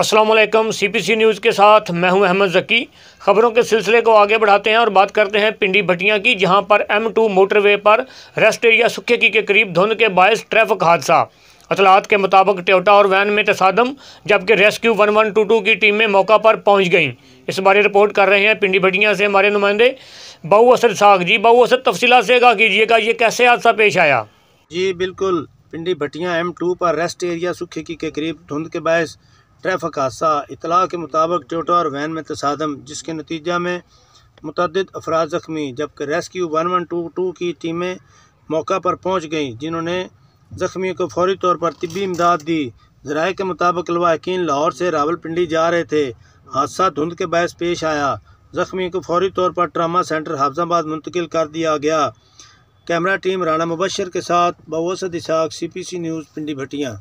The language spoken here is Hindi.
Aslam C P C news के साथ मैं हूं अहमद जकी खबरों के सिलसिले को आगे बढ़ाते हैं और बात करते हैं पिंडी भटिया की जहां पर एम टू मोटरवे पर रेस्ट एरिया सुखे की के करीब धुंध के बायस ट्रैफिक हादसा अतलात के मुताबिक ट्योटा और वैन में तसादम जबकि rescue one one two two की टीमें मौका पर पहुंच गईं इस बारे रिपोर्ट कर रहे हैं पिंडी भटिया से हमारे नुमाइंदे बाऊ असद साग जी बाऊ असद तफसीला से आगा कीजिएगा ये कैसे हादसा पेश आया जी बिल्कुल पिंडी भटिया एम टू पर रेस्ट एरिया सुखे की के करीब धुंध के बायस ट्रैफिक हादसा इतला के मुताबिक टोटो और वैन में तसादम जिसके नतीजा में मुतद अफराज ज़ख्मी जबकि rescue one one two two की टीमें मौका पर पहुँच गईं जिन्होंने ज़ख्मियों को फौरी तौर पर तबी इमदाद दी जराए के मुताबिक लवाकिन लाहौर से रावलपिंडी जा रहे थे हादसा धुंध के बायस पेश आया ज़ख्मियों को फौरी तौर पर ट्रामा सेंटर हाफजाबाद मुंतकिल कर दिया गया कैमरा टीम राना मुबशर के साथ बवसद इसाक C P C news Pindi Bhatia